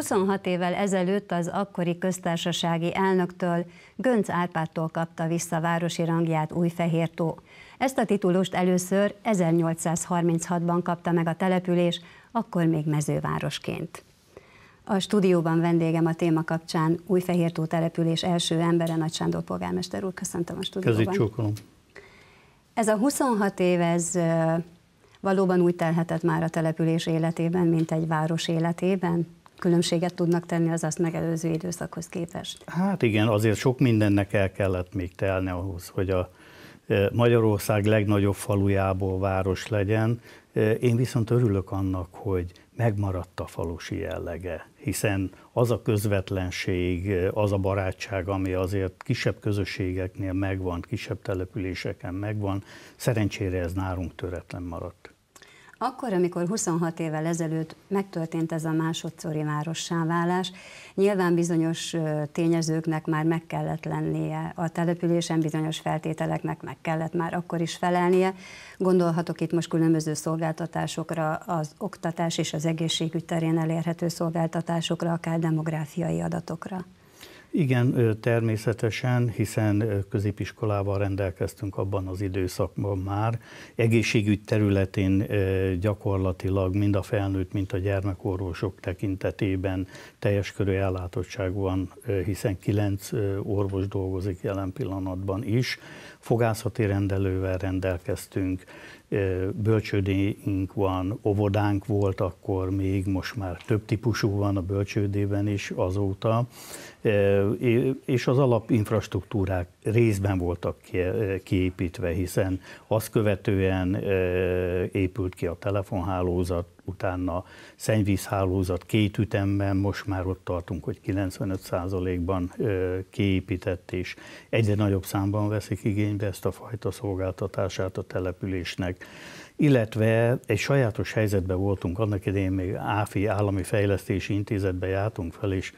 26 évvel ezelőtt az akkori köztársasági elnöktől, Gönc Árpádtól kapta vissza városi rangját Újfehértó. Ezt a titulust először 1836-ban kapta meg a település, akkor még mezővárosként. A stúdióban vendégem a téma kapcsán Újfehértó település első embere, Nagy Sándor polgármester úr. Köszöntöm a stúdióban. csókolom. Ez a 26 év, ez valóban úgy telhetett már a település életében, mint egy város életében? különbséget tudnak tenni az azt megelőző időszakhoz képest? Hát igen, azért sok mindennek el kellett még telni ahhoz, hogy a e, Magyarország legnagyobb falujából város legyen. E, én viszont örülök annak, hogy megmaradt a falusi jellege, hiszen az a közvetlenség, e, az a barátság, ami azért kisebb közösségeknél megvan, kisebb településeken megvan, szerencsére ez nálunk töretlen maradt. Akkor, amikor 26 évvel ezelőtt megtörtént ez a másodszori várossá válás, nyilván bizonyos tényezőknek már meg kellett lennie a településen, bizonyos feltételeknek meg kellett már akkor is felelnie. Gondolhatok itt most különböző szolgáltatásokra, az oktatás és az egészségügy terén elérhető szolgáltatásokra, akár demográfiai adatokra. Igen, természetesen, hiszen középiskolával rendelkeztünk abban az időszakban már. Egészségügy területén gyakorlatilag mind a felnőtt, mind a gyermekorvosok tekintetében teljes körű ellátottság van, hiszen kilenc orvos dolgozik jelen pillanatban is. Fogászati rendelővel rendelkeztünk, bölcsődénk van, óvodánk volt akkor még, most már több típusú van a bölcsődében is azóta, és az alapinfrastruktúrák részben voltak kiépítve, hiszen azt követően épült ki a telefonhálózat, utána szennyvízhálózat két ütemben, most már ott tartunk, hogy 95%-ban kiépített, és egyre nagyobb számban veszik igénybe ezt a fajta szolgáltatását a településnek illetve egy sajátos helyzetben voltunk, annak idején még ÁFI Állami Fejlesztési Intézetbe jártunk fel, és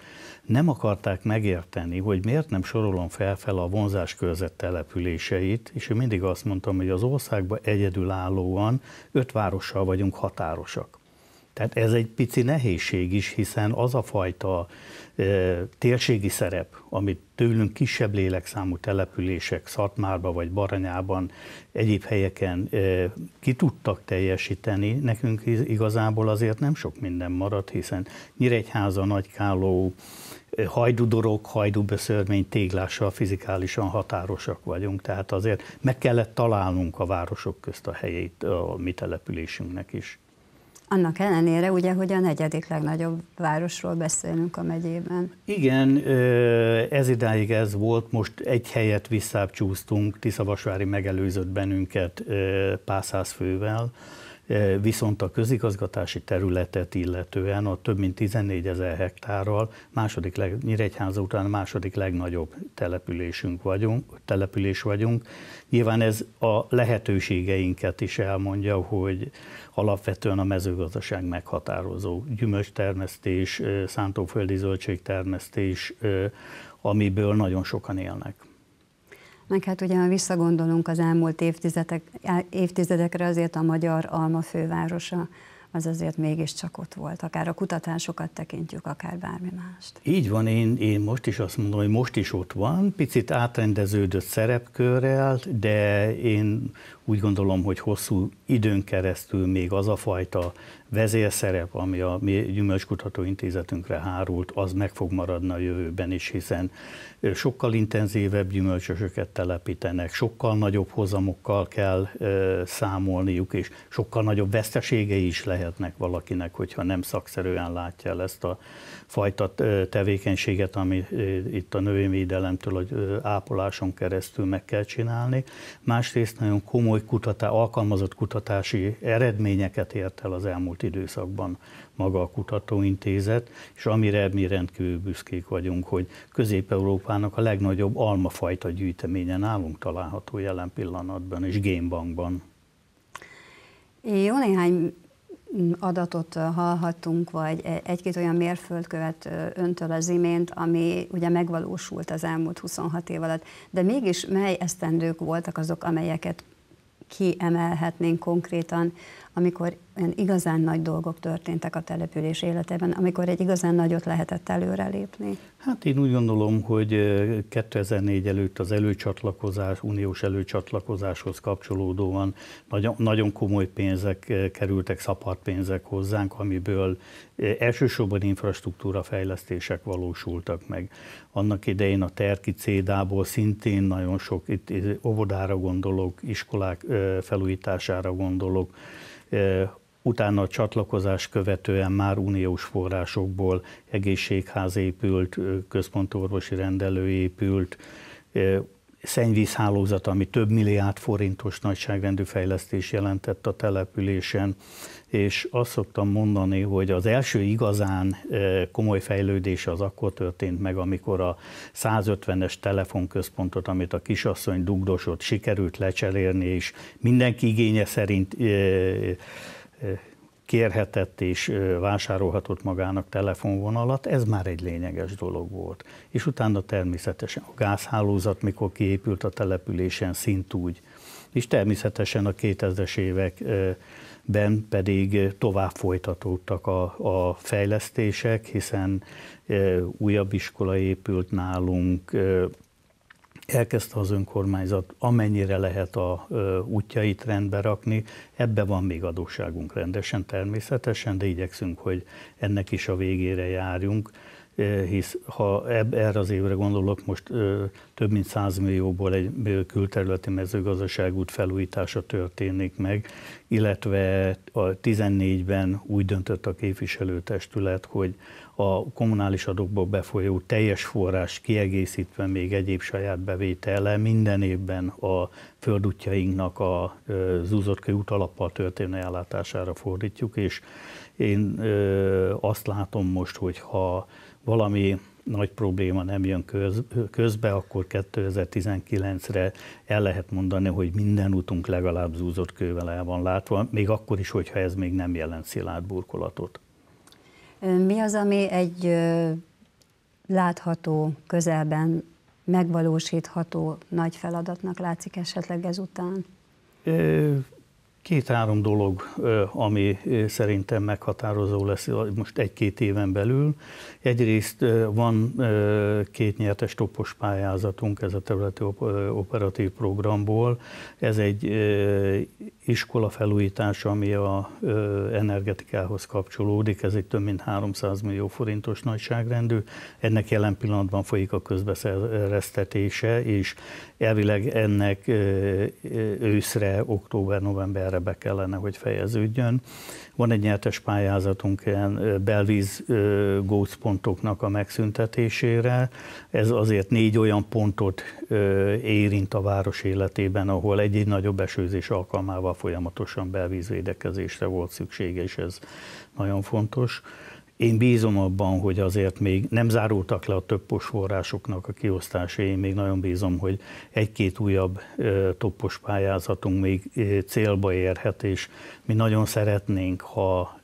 nem akarták megérteni, hogy miért nem sorolom fel, fel a vonzás körzet településeit, és én mindig azt mondtam, hogy az országban egyedülállóan öt várossal vagyunk határosak. Tehát ez egy pici nehézség is, hiszen az a fajta e, térségi szerep, amit tőlünk kisebb lélekszámú települések Szatmárba vagy Baranyában, egyéb helyeken e, ki tudtak teljesíteni, nekünk igazából azért nem sok minden maradt, hiszen Nyíregyháza, Nagykáló, hajdudorok, hajdúböszörmény téglással fizikálisan határosak vagyunk, tehát azért meg kellett találnunk a városok közt a helyét a mi településünknek is. Annak ellenére ugye, hogy a negyedik legnagyobb városról beszélünk a megyében. Igen, ez idáig ez volt, most egy helyet visszább csúsztunk, Tiszavasvári megelőzött bennünket pár fővel, E, viszont a közigazgatási területet illetően a több mint 14 ezer hektárral második leg, Nyíregyháza után második legnagyobb településünk vagyunk, település vagyunk. Nyilván ez a lehetőségeinket is elmondja, hogy alapvetően a mezőgazdaság meghatározó. Gyümölcstermesztés, e, szántóföldi zöldségtermesztés, e, amiből nagyon sokan élnek. Meg hát ugye, ha visszagondolunk az elmúlt évtizedek, évtizedekre, azért a magyar alma fővárosa az azért mégiscsak ott volt, akár a kutatásokat tekintjük, akár bármi mást. Így van, én, én most is azt mondom, hogy most is ott van, picit átrendeződött szerepkörrel, de én úgy gondolom, hogy hosszú időn keresztül még az a fajta vezérszerep, ami a mi gyümölcskutató intézetünkre hárult, az meg fog maradni a jövőben is, hiszen sokkal intenzívebb gyümölcsösöket telepítenek, sokkal nagyobb hozamokkal kell ö, számolniuk, és sokkal nagyobb veszteségei is lehetnek valakinek, hogyha nem szakszerűen látja el ezt a fajta tevékenységet, ami itt a növényvédelemtől, a ápoláson keresztül meg kell csinálni. Másrészt nagyon komoly komoly kutatá, alkalmazott kutatási eredményeket ért el az elmúlt időszakban maga a kutatóintézet, és amire mi rendkívül büszkék vagyunk, hogy Közép-Európának a legnagyobb almafajta gyűjteménye nálunk található jelen pillanatban, és génbankban. Jó néhány adatot hallhattunk, vagy e- egy-két olyan mérföldkövet öntől az imént, ami ugye megvalósult az elmúlt 26 év alatt, de mégis mely esztendők voltak azok, amelyeket kiemelhetnénk konkrétan amikor igazán nagy dolgok történtek a település életében, amikor egy igazán nagyot lehetett előrelépni? Hát én úgy gondolom, hogy 2004 előtt az előcsatlakozás, uniós előcsatlakozáshoz kapcsolódóan nagyon, nagyon komoly pénzek kerültek, pénzek hozzánk, amiből elsősorban infrastruktúra fejlesztések valósultak meg. Annak idején a Terki Cédából szintén nagyon sok, itt óvodára gondolok, iskolák felújítására gondolok, Utána a csatlakozás követően már uniós forrásokból egészségház épült, központorvosi rendelő épült, szennyvízhálózat, ami több milliárd forintos nagyságrendű fejlesztés jelentett a településen, és azt szoktam mondani, hogy az első igazán e, komoly fejlődés az akkor történt meg, amikor a 150-es telefonközpontot, amit a kisasszony dugdosott, sikerült lecserélni, és mindenki igénye szerint e, e, kérhetett és vásárolhatott magának telefonvonalat, ez már egy lényeges dolog volt. És utána természetesen a gázhálózat, mikor kiépült a településen, szintúgy, és természetesen a 2000-es években pedig tovább folytatódtak a, a fejlesztések, hiszen újabb iskola épült nálunk, elkezdte az önkormányzat amennyire lehet a útjait rendbe rakni. Ebbe van még adósságunk rendesen természetesen, de igyekszünk, hogy ennek is a végére járjunk. Eh, hisz ha eb, erre az évre gondolok, most több mint 100 millióból egy külterületi mezőgazdaságút felújítása történik meg, illetve a 14-ben úgy döntött a képviselőtestület, hogy a kommunális adókból befolyó teljes forrás kiegészítve még egyéb saját bevétele minden évben a földútjainknak a kőút alappal történő ellátására fordítjuk, és én azt látom most, hogy ha valami nagy probléma nem jön köz, közbe, akkor 2019-re el lehet mondani, hogy minden utunk legalább zúzott kővel el van látva, még akkor is, hogyha ez még nem jelent szilárd burkolatot. Mi az, ami egy látható, közelben megvalósítható nagy feladatnak látszik esetleg ezután? Két-három dolog, ami szerintem meghatározó lesz most egy-két éven belül. Egyrészt van két nyertes topos pályázatunk, ez a területi operatív programból. Ez egy iskola felújítása, ami a energetikához kapcsolódik, ez egy több mint 300 millió forintos nagyságrendű. Ennek jelen pillanatban folyik a közbeszereztetése, és elvileg ennek őszre, október-november erre be kellene, hogy fejeződjön. Van egy nyertes pályázatunk ilyen belvíz gócpontoknak a megszüntetésére. Ez azért négy olyan pontot érint a város életében, ahol egy-egy nagyobb esőzés alkalmával folyamatosan belvízvédekezésre volt szüksége, és ez nagyon fontos. Én bízom abban, hogy azért még nem zárultak le a toppos forrásoknak a kiosztása. Én még nagyon bízom, hogy egy-két újabb toppos pályázatunk még célba érhet, és mi nagyon szeretnénk, ha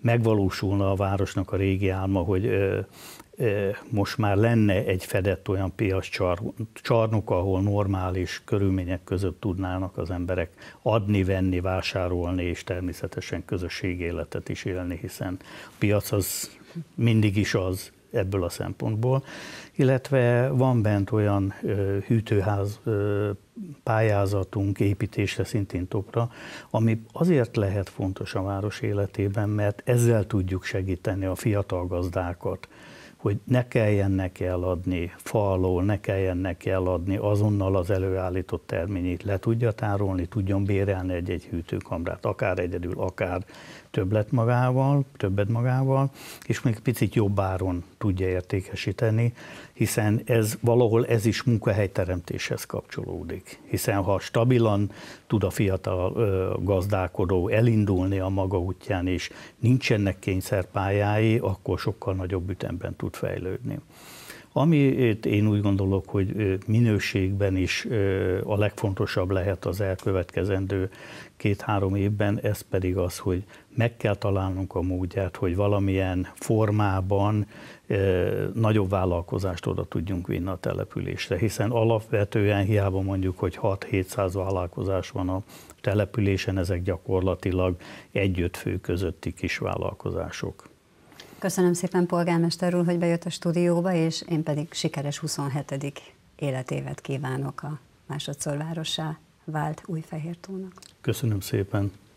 megvalósulna a városnak a régi álma, hogy most már lenne egy fedett olyan piac csarnok, ahol normális körülmények között tudnának az emberek adni, venni, vásárolni, és természetesen életet is élni, hiszen a piac az mindig is az ebből a szempontból, illetve van bent olyan hűtőház pályázatunk építésre szintén topra, ami azért lehet fontos a város életében, mert ezzel tudjuk segíteni a fiatal gazdákat, hogy ne kelljen neki eladni fa alól, ne kelljen neki eladni, azonnal az előállított terményét le tudja tárolni, tudjon bérelni egy-egy hűtőkamrát, akár egyedül, akár Többlet magával, többet magával, és még picit jobb áron tudja értékesíteni, hiszen ez valahol ez is munkahelyteremtéshez kapcsolódik. Hiszen ha stabilan tud a fiatal ö, gazdálkodó elindulni a maga útján, és nincsenek kényszerpályái, akkor sokkal nagyobb ütemben tud fejlődni. Amit eh, én úgy gondolok, hogy eh, minőségben is eh, a legfontosabb lehet az elkövetkezendő két-három évben, ez pedig az, hogy meg kell találnunk a módját, hogy valamilyen formában nagyobb vállalkozást oda tudjunk vinni a településre, hiszen alapvetően hiába mondjuk, hogy 6-700 vállalkozás van a településen, ezek gyakorlatilag egy-öt fő közötti kis vállalkozások. Köszönöm szépen polgármester úr, hogy bejött a stúdióba, és én pedig sikeres 27. életévet kívánok a másodszor várossá vált Újfehértónak. Köszönöm szépen.